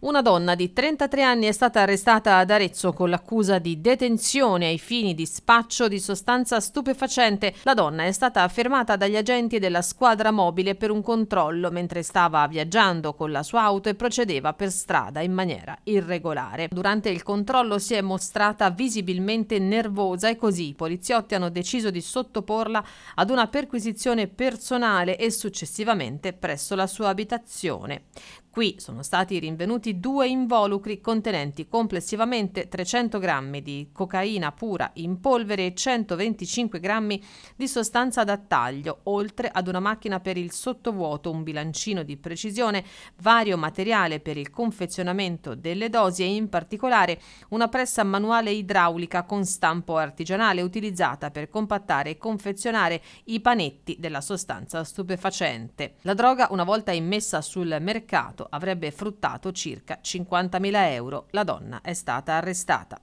Una donna di 33 anni è stata arrestata ad Arezzo con l'accusa di detenzione ai fini di spaccio di sostanza stupefacente. La donna è stata fermata dagli agenti della squadra mobile per un controllo mentre stava viaggiando con la sua auto e procedeva per strada in maniera irregolare. Durante il controllo si è mostrata visibilmente nervosa e così i poliziotti hanno deciso di sottoporla ad una perquisizione personale e successivamente presso la sua abitazione. Qui sono stati rinvenuti rinvenuti due involucri contenenti complessivamente 300 grammi di cocaina pura in polvere e 125 grammi di sostanza da taglio, oltre ad una macchina per il sottovuoto, un bilancino di precisione, vario materiale per il confezionamento delle dosi e in particolare una pressa manuale idraulica con stampo artigianale utilizzata per compattare e confezionare i panetti della sostanza stupefacente. La droga, una volta immessa sul mercato, avrebbe fruttato circa circa 50.000 euro. La donna è stata arrestata.